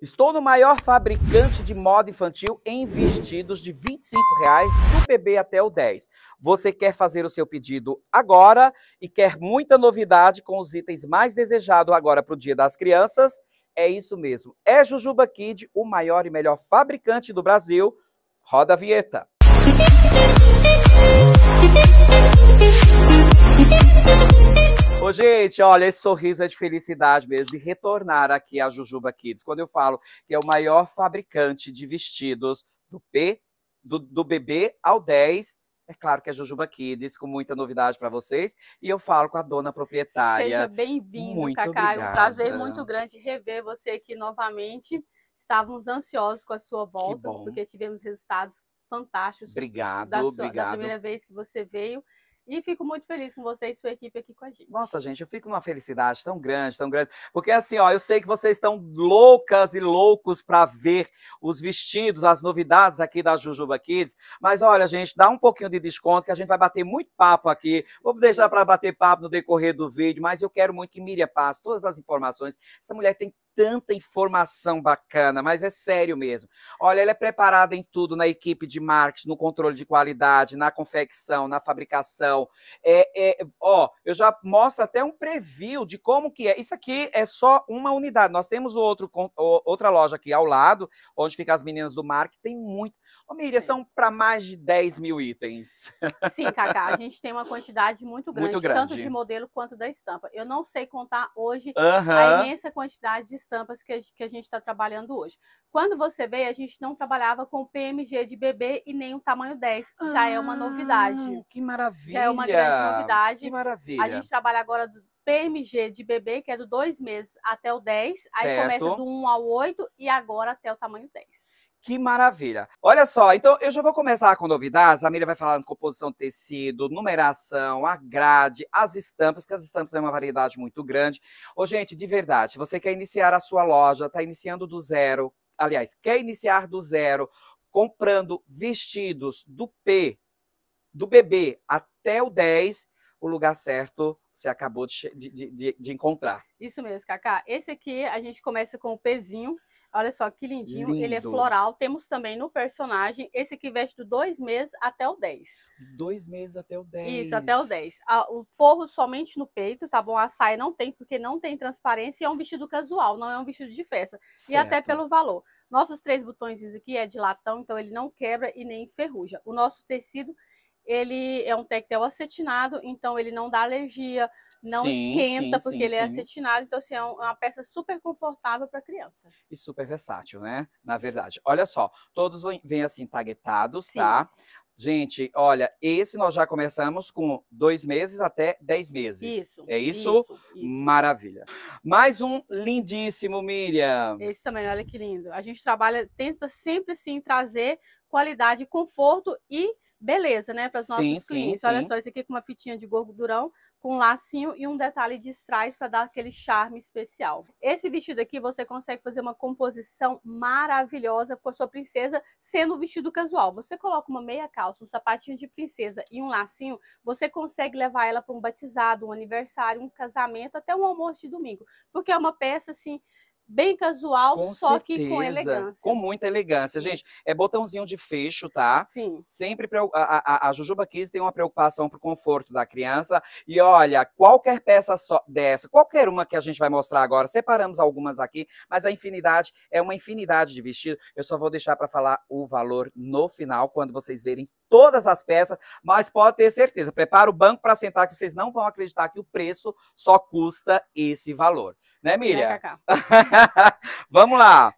Estou no maior fabricante de moda infantil em vestidos de R$ 25,00 do bebê até o 10. Você quer fazer o seu pedido agora e quer muita novidade com os itens mais desejados agora para o Dia das Crianças? É isso mesmo. É Jujuba Kid, o maior e melhor fabricante do Brasil. Roda a vinheta. Música Ô, gente, olha, esse sorriso é de felicidade mesmo, de retornar aqui a Jujuba Kids. Quando eu falo que é o maior fabricante de vestidos do, P, do, do bebê ao 10, é claro que é Jujuba Kids, com muita novidade para vocês. E eu falo com a dona proprietária. Seja bem-vindo, Cacá. É um prazer muito grande rever você aqui novamente. Estávamos ansiosos com a sua volta, porque tivemos resultados fantásticos. Obrigado, da sua, obrigado. Da primeira vez que você veio. E fico muito feliz com você e sua equipe aqui com a gente. Nossa, gente, eu fico numa felicidade tão grande, tão grande. Porque assim, ó, eu sei que vocês estão loucas e loucos para ver os vestidos, as novidades aqui da Jujuba Kids. Mas olha, gente, dá um pouquinho de desconto que a gente vai bater muito papo aqui. Vou deixar para bater papo no decorrer do vídeo, mas eu quero muito que Miriam passe todas as informações. Essa mulher tem tanta informação bacana, mas é sério mesmo. Olha, ela é preparada em tudo, na equipe de marketing, no controle de qualidade, na confecção, na fabricação. É, é, ó, eu já mostro até um preview de como que é. Isso aqui é só uma unidade. Nós temos outro, outra loja aqui ao lado, onde ficam as meninas do marketing, tem muito. Ô, Miriam, são para mais de 10 mil itens. Sim, Cacá, a gente tem uma quantidade muito grande, muito grande, tanto de modelo quanto da estampa. Eu não sei contar hoje a imensa quantidade de estampas que a, que a gente está trabalhando hoje. Quando você veio, a gente não trabalhava com PMG de bebê e nem o tamanho 10. Ah, já é uma ah, novidade. Que maravilha! Já é uma grande novidade. Que maravilha! A gente trabalha agora do PMG de bebê, que é do 2 meses até o 10. Certo. Aí começa do 1 ao 8 e agora até o tamanho 10. Que maravilha. Olha só, então eu já vou começar com novidades. A Miriam vai falar de composição de tecido, numeração, a grade, as estampas, que as estampas é uma variedade muito grande. Ô, gente, de verdade, você quer iniciar a sua loja, está iniciando do zero. Aliás, quer iniciar do zero comprando vestidos do P, do bebê até o 10, o lugar certo você acabou de, de, de, de encontrar. Isso mesmo, Cacá. Esse aqui a gente começa com o pezinho, Olha só que lindinho, Lindo. ele é floral. Temos também no personagem esse que veste do dois meses até o 10. Dois meses até o 10. Isso, até o 10. Ah, o forro somente no peito, tá bom? A saia não tem, porque não tem transparência e é um vestido casual, não é um vestido de festa. Certo. E até pelo valor. Nossos três botões aqui é de latão, então ele não quebra e nem enferruja. O nosso tecido, ele é um tectel acetinado, então ele não dá alergia, não sim, esquenta sim, porque sim, ele é acetinado. Então, assim, é, é uma peça super confortável para criança. E super versátil, né? Na verdade. Olha só, todos vêm assim taguetados, tá? Gente, olha, esse nós já começamos com dois meses até dez meses. Isso. É isso? isso, isso. Maravilha. Mais um lindíssimo, Miriam. Esse também, olha que lindo. A gente trabalha, tenta sempre sim trazer qualidade, conforto e beleza, né, para os nossos sim, clientes. Sim, Olha sim. só, esse aqui com uma fitinha de gordurão com um lacinho e um detalhe de strass para dar aquele charme especial. Esse vestido aqui você consegue fazer uma composição maravilhosa com a sua princesa sendo um vestido casual. Você coloca uma meia calça, um sapatinho de princesa e um lacinho, você consegue levar ela para um batizado, um aniversário, um casamento, até um almoço de domingo, porque é uma peça assim bem casual, com só certeza, que com elegância. Com muita elegância, gente. É botãozinho de fecho, tá? Sim. Sempre a, a, a Jujuba Kids tem uma preocupação pro conforto da criança. E olha, qualquer peça só dessa, qualquer uma que a gente vai mostrar agora, separamos algumas aqui, mas a infinidade é uma infinidade de vestidos Eu só vou deixar para falar o valor no final, quando vocês verem todas as peças, mas pode ter certeza, prepara o banco para sentar que vocês não vão acreditar que o preço só custa esse valor. Né, Miriam? Né, Vamos lá.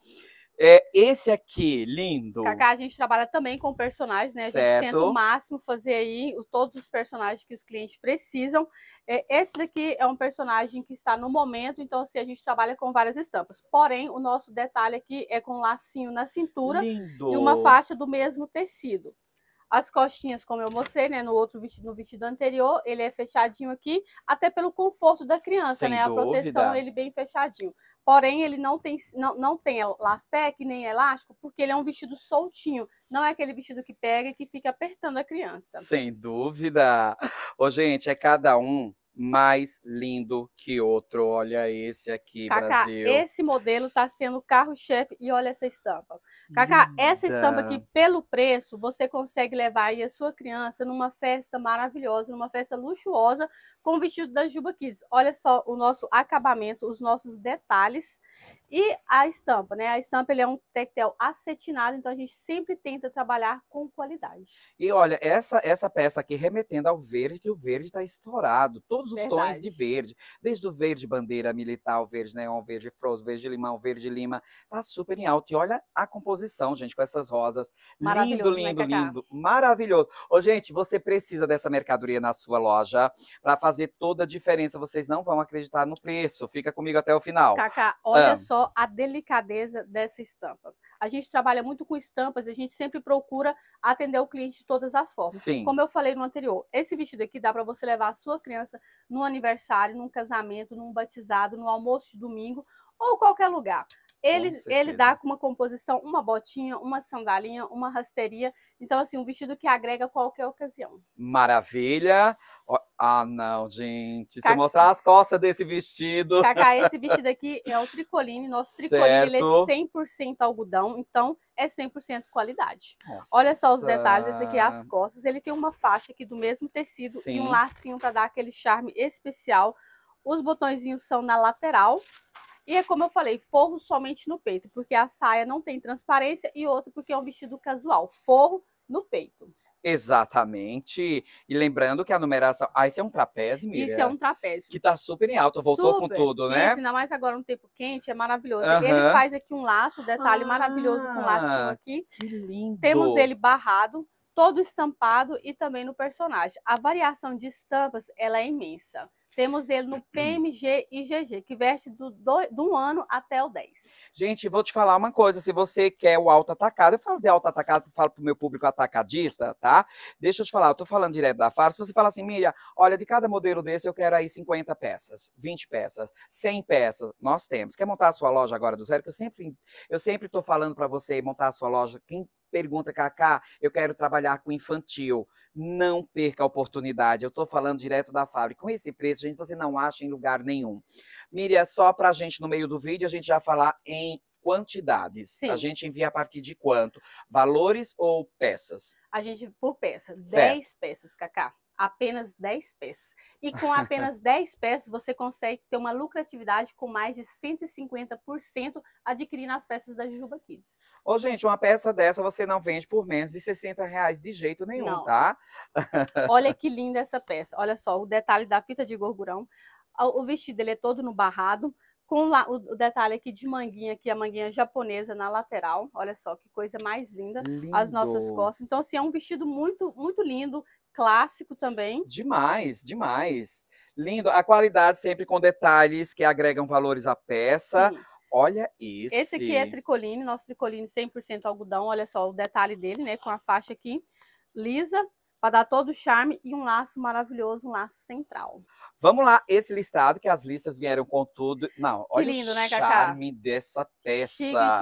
É, esse aqui, lindo. Cacá, a gente trabalha também com personagens, né? A certo. gente tenta o máximo fazer aí todos os personagens que os clientes precisam. É, esse daqui é um personagem que está no momento, então assim, a gente trabalha com várias estampas. Porém, o nosso detalhe aqui é com um lacinho na cintura lindo. e uma faixa do mesmo tecido. As costinhas, como eu mostrei, né, no outro vestido, no vestido anterior, ele é fechadinho aqui, até pelo conforto da criança, Sem né? A proteção, ele bem fechadinho. Porém, ele não tem, não, não tem elastec nem elástico, porque ele é um vestido soltinho. Não é aquele vestido que pega e que fica apertando a criança. Sem dúvida. Ô, gente, é cada um mais lindo que outro. Olha esse aqui, Cacá, Brasil. Esse modelo está sendo carro-chefe e olha essa estampa. Cacá, Linda. essa estampa aqui, pelo preço, você consegue levar aí a sua criança numa festa maravilhosa, numa festa luxuosa, com o vestido da Juba Kids. Olha só o nosso acabamento, os nossos detalhes e a estampa, né? A estampa ele é um tectel acetinado, então a gente sempre tenta trabalhar com qualidade. E olha, essa essa peça aqui remetendo ao verde, que o verde está estourado, todos os Verdade. tons de verde, desde o verde bandeira militar, o verde neon, verde frost, verde limão, verde lima, tá super em alto. E olha a composição, gente, com essas rosas. Lindo, lindo, né, lindo, maravilhoso. Ô, gente, você precisa dessa mercadoria na sua loja para fazer toda a diferença. Vocês não vão acreditar no preço. Fica comigo até o final. Cacá, olha olha é só a delicadeza dessa estampa. A gente trabalha muito com estampas, a gente sempre procura atender o cliente de todas as formas. Sim. Como eu falei no anterior, esse vestido aqui dá para você levar a sua criança num aniversário, num casamento, num batizado, no almoço de domingo ou qualquer lugar. Ele, ele dá com uma composição, uma botinha, uma sandalinha, uma rasteirinha. Então, assim, um vestido que agrega qualquer ocasião. Maravilha! Ah, não, gente. Se eu mostrar as costas desse vestido. Cacá, esse vestido aqui é o tricoline. Nosso tricoline é 100% algodão, então é 100% qualidade. Nossa. Olha só os detalhes. Esse aqui é as costas. Ele tem uma faixa aqui do mesmo tecido Sim. e um lacinho para dar aquele charme especial. Os botõezinhos são na lateral e é como eu falei, forro somente no peito, porque a saia não tem transparência, e outro porque é um vestido casual, forro no peito. Exatamente. E lembrando que a numeração. Ah, esse é um trapézio, Miriam? Isso é um trapézio. Que tá super em alta, voltou super. com tudo, né? Isso, assim, ainda mais agora no tempo quente, é maravilhoso. Uhum. Ele faz aqui um laço, detalhe ah, maravilhoso com um laço aqui. Que lindo. Temos ele barrado, todo estampado e também no personagem. A variação de estampas, ela é imensa. Temos ele no uhum. PMG e GG, que veste do, do, do 1 ano até o 10. Gente, vou te falar uma coisa. Se você quer o alto atacado, eu falo de alto atacado, eu falo pro meu público atacadista, tá? Deixa eu te falar, eu tô falando direto da Faro. Se você fala assim, Miriam, olha, de cada modelo desse eu quero aí 50 peças, 20 peças, 100 peças, nós temos. Quer montar a sua loja agora do zero? Que eu sempre, eu sempre tô falando para você montar a sua loja. Quem pergunta, Cacá, eu quero trabalhar com infantil. Não perca a oportunidade. Eu estou falando direto da fábrica. Com esse preço, gente, você não acha em lugar nenhum. Miriam, só para a gente, no meio do vídeo, a gente já falar em quantidades. Sim. A gente envia a partir de quanto? Valores ou peças? A gente, por peça, 10 peças, Cacá apenas 10 pés. E com apenas 10 pés, você consegue ter uma lucratividade com mais de 150% adquirindo as peças da Jujuba Kids. Ô, gente, uma peça dessa você não vende por menos de 60 reais de jeito nenhum, não. tá? Olha que linda essa peça. Olha só, o detalhe da fita de gorgurão. O vestido ele é todo no barrado, com o, detalhe aqui de manguinha, que é a manguinha japonesa na lateral. Olha só que coisa mais linda, lindo. as nossas costas. Então, assim, é um vestido muito, muito lindo, clássico também. Demais, demais. Lindo. A qualidade sempre com detalhes que agregam valores à peça. Sim. Olha isso. Esse. esse aqui é tricoline, nosso tricoline 100% algodão. Olha só o detalhe dele, né? Com a faixa aqui lisa para dar todo o charme e um laço maravilhoso, um laço central. Vamos lá, esse listrado que as listas vieram com tudo. Não, olha que lindo, o né, Cacá? charme dessa peça.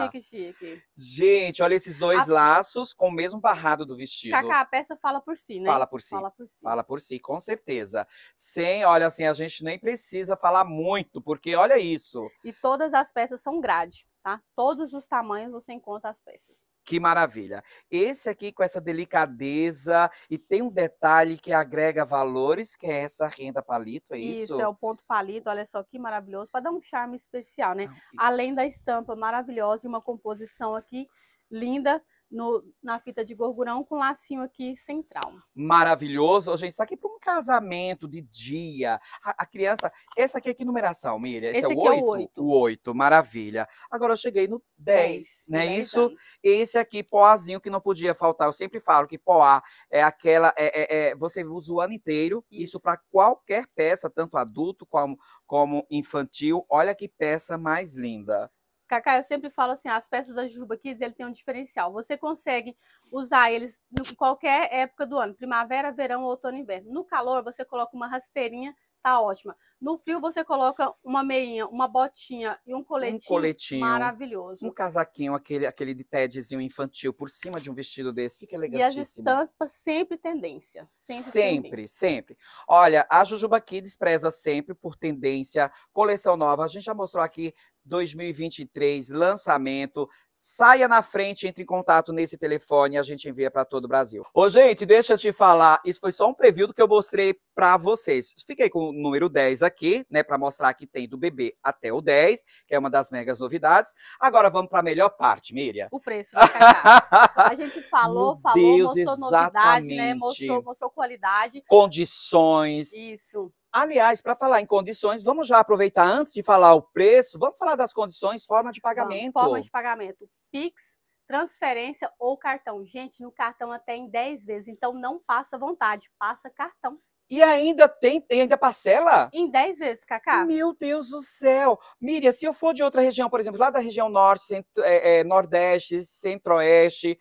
Chique, chique, chique. Gente, olha esses dois a... laços com o mesmo barrado do vestido. Cacá, a peça fala por si, né? Fala por si. Fala por si, fala por si com certeza. Sem, olha assim, a gente nem precisa falar muito, porque olha isso. E todas as peças são grade, tá? Todos os tamanhos você encontra as peças. Que maravilha. Esse aqui com essa delicadeza e tem um detalhe que agrega valores, que é essa renda palito, é isso? Isso, é o ponto palito, olha só que maravilhoso, para dar um charme especial, né? Ah, Além da estampa maravilhosa e uma composição aqui linda, no, na fita de gorgurão com lacinho aqui central. Maravilhoso. Gente, isso aqui é para um casamento de dia. A, a, criança... Essa aqui é que numeração, Miriam? Esse, é Esse é, o 8? é o 8? O 8, maravilha. Agora eu cheguei no 10, 10 né? 10 isso, esse aqui, poazinho, que não podia faltar. Eu sempre falo que poá é aquela... É, é, é você usa o ano inteiro. Isso, isso para qualquer peça, tanto adulto como, como infantil. Olha que peça mais linda. Cacá, eu sempre falo assim, ah, as peças da Jujuba Kids, ele tem um diferencial. Você consegue usar eles em qualquer época do ano, primavera, verão, outono, inverno. No calor, você coloca uma rasteirinha, tá ótima. No frio, você coloca uma meinha, uma botinha e um coletinho, um coletinho maravilhoso. Um casaquinho, aquele, aquele de tedzinho infantil por cima de um vestido desse, fica elegantíssimo. E as estampas sempre tendência. Sempre, sempre. Tendência. sempre. Olha, a Jujuba Kids preza sempre por tendência, coleção nova. A gente já mostrou aqui 2023, lançamento. Saia na frente, entre em contato nesse telefone, a gente envia para todo o Brasil. Ô, gente, deixa eu te falar, isso foi só um preview do que eu mostrei para vocês. Fiquei com o número 10 aqui, né, para mostrar que tem do bebê até o 10, que é uma das megas novidades. Agora vamos para a melhor parte, Miriam. O preço. a gente falou, falou, Deus, mostrou exatamente. novidade, né? Mostrou, mostrou qualidade. Condições. Isso. Aliás, para falar em condições, vamos já aproveitar antes de falar o preço, vamos falar das condições, forma de pagamento. forma de pagamento. Pix, transferência ou cartão. Gente, no cartão até em 10 vezes, então não passa vontade, passa cartão. E ainda tem, ainda parcela? Em 10 vezes, Cacá. Meu Deus do céu. Miriam, se eu for de outra região, por exemplo, lá da região norte, centro, é, é, nordeste, centro-oeste,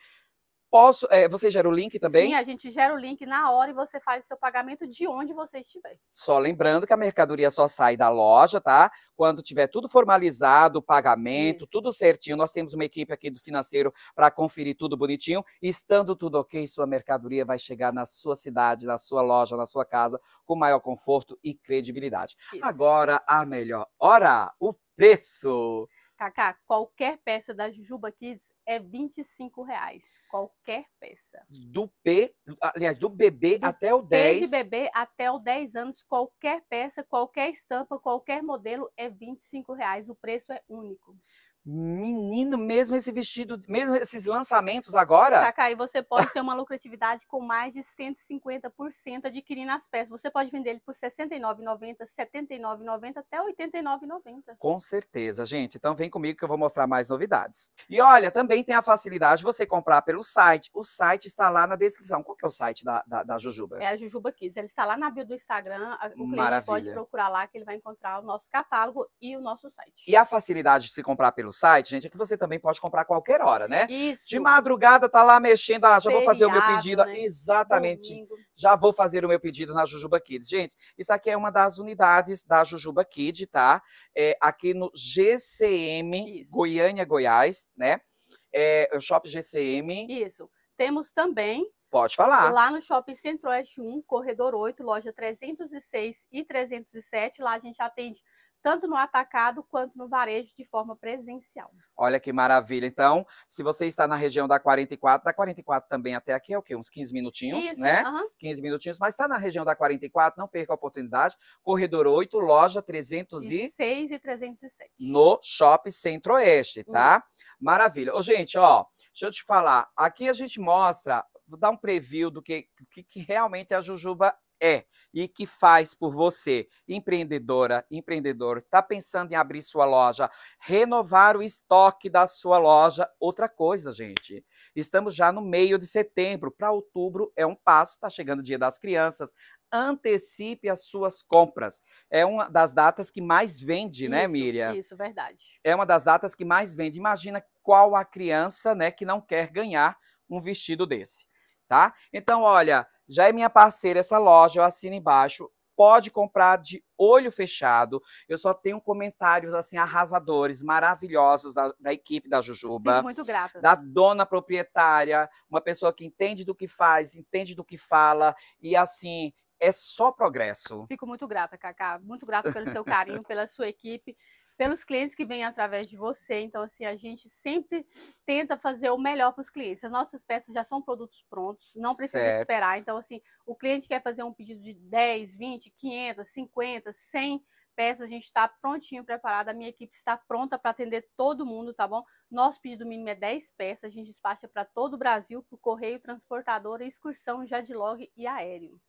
Posso, é, você gera o link também? Sim, a gente gera o link na hora e você faz o seu pagamento de onde você estiver. Só lembrando que a mercadoria só sai da loja, tá? Quando tiver tudo formalizado, o pagamento, Isso. tudo certinho. Nós temos uma equipe aqui do financeiro para conferir tudo bonitinho. Estando tudo ok, sua mercadoria vai chegar na sua cidade, na sua loja, na sua casa, com maior conforto e credibilidade. Isso. Agora, a melhor hora, o preço. Kaká, qualquer peça da Jujuba Kids é 25 reais. Qualquer peça. Do P, aliás, do bebê do até o 10. Desde bebê até o 10 anos, qualquer peça, qualquer estampa, qualquer modelo é 25 reais. O preço é único. Menino, mesmo esse vestido, mesmo esses lançamentos agora. Cacá, e você pode ter uma lucratividade com mais de 150% adquirindo as peças. Você pode vender ele por R$ 69,90, R$ 79,90 até R$ 89,90. Com certeza, gente. Então vem comigo que eu vou mostrar mais novidades. E olha, também tem a facilidade de você comprar pelo site. O site está lá na descrição. Qual que é o site da, da, da Jujuba? É a Jujuba Kids. Ele está lá na bio do Instagram. O cliente Maravilha. pode procurar lá que ele vai encontrar o nosso catálogo e o nosso site. E a facilidade de se comprar pelo site, gente, é que você também pode comprar qualquer hora, né? Isso. De madrugada tá lá mexendo, ah, já Feriado, vou fazer o meu pedido. Né? Exatamente. Domingo. Já vou fazer o meu pedido na Jujuba Kids. Gente, isso aqui é uma das unidades da Jujuba Kid, tá? É, aqui no GCM isso. Goiânia, Goiás, né? É, é o Shopping GCM. Isso. Temos também Pode falar. Lá no Shopping Centro-Oeste 1, Corredor 8, loja 306 e 307. Lá a gente atende tanto no atacado quanto no varejo de forma presencial. Olha que maravilha. Então, se você está na região da 44, da 44 também até aqui é o quê? Uns 15 minutinhos, Isso, né? Uh -huh. 15 minutinhos, mas está na região da 44, não perca a oportunidade. Corredor 8, loja 306 e, 307. No Shopping Centro-Oeste, tá? Uhum. Maravilha. Ô, gente, ó, deixa eu te falar. Aqui a gente mostra vou dar um preview do que, que, que, realmente é a Jujuba é e que faz por você, empreendedora, empreendedor, está pensando em abrir sua loja, renovar o estoque da sua loja. Outra coisa, gente, estamos já no meio de setembro, para outubro é um passo, está chegando o Dia das Crianças. Antecipe as suas compras. É uma das datas que mais vende, né, isso, né, Miriam? Isso, verdade. É uma das datas que mais vende. Imagina qual a criança, né, que não quer ganhar um vestido desse, tá? Então, olha, já é minha parceira essa loja, eu assino embaixo. Pode comprar de olho fechado. Eu só tenho comentários assim arrasadores, maravilhosos da, da equipe da Jujuba. Fico muito grata. Da dona proprietária, uma pessoa que entende do que faz, entende do que fala e assim é só progresso. Fico muito grata, Cacá. Muito grata pelo seu carinho, pela sua equipe pelos clientes que vêm através de você. Então, assim, a gente sempre tenta fazer o melhor para os clientes. As nossas peças já são produtos prontos, não precisa certo. esperar. Então, assim, o cliente quer fazer um pedido de 10, 20, 500, 50, 100 peças, a gente está prontinho, preparado, a minha equipe está pronta para atender todo mundo, tá bom? Nosso pedido mínimo é 10 peças, a gente despacha para todo o Brasil, por correio, transportador, excursão, jadlog e aéreo.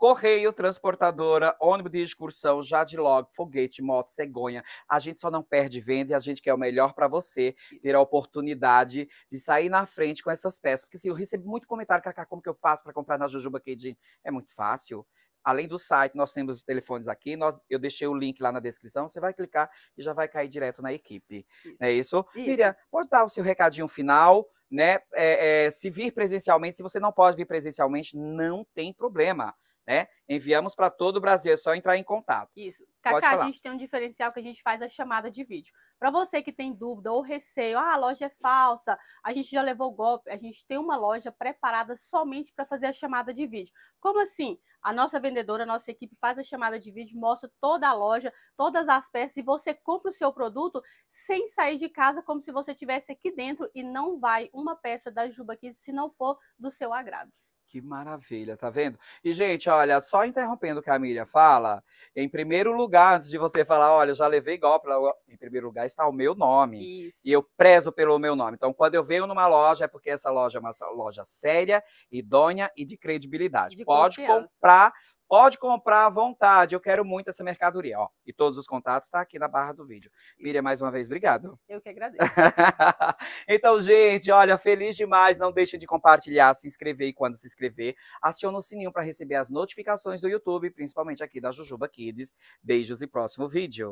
Correio, transportadora, ônibus de excursão, Jadlog, foguete, moto, cegonha. A gente só não perde venda e a gente quer o melhor para você ter a oportunidade de sair na frente com essas peças. Porque se assim, eu recebi muito comentário, Cacá, como que eu faço para comprar na Jujuba Quedinho? É muito fácil. Além do site, nós temos os telefones aqui. Nós, eu deixei o link lá na descrição. Você vai clicar e já vai cair direto na equipe. Isso. é isso? isso? Miriam, pode dar o seu recadinho final, né? É, é, se vir presencialmente, se você não pode vir presencialmente, não tem problema né? Enviamos para todo o Brasil, é só entrar em contato. Isso. Cacá, a gente tem um diferencial que a gente faz a chamada de vídeo. Para você que tem dúvida ou receio, ah, a loja é falsa, a gente já levou golpe, a gente tem uma loja preparada somente para fazer a chamada de vídeo. Como assim? A nossa vendedora, a nossa equipe faz a chamada de vídeo, mostra toda a loja, todas as peças e você compra o seu produto sem sair de casa, como se você estivesse aqui dentro e não vai uma peça da Juba aqui se não for do seu agrado. Que maravilha, tá vendo? E, gente, olha, só interrompendo o que a Miriam fala, em primeiro lugar, antes de você falar, olha, eu já levei golpe, em primeiro lugar está o meu nome. Isso. E eu prezo pelo meu nome. Então, quando eu venho numa loja, é porque essa loja é uma loja séria, idônea e de credibilidade. De Pode confiança. comprar Pode comprar à vontade, eu quero muito essa mercadoria. Ó, e todos os contatos estão tá aqui na barra do vídeo. Miriam, mais uma vez, obrigado. Eu que agradeço. então, gente, olha, feliz demais. Não deixe de compartilhar, se inscrever e quando se inscrever, aciona o sininho para receber as notificações do YouTube, principalmente aqui da Jujuba Kids. Beijos e próximo vídeo.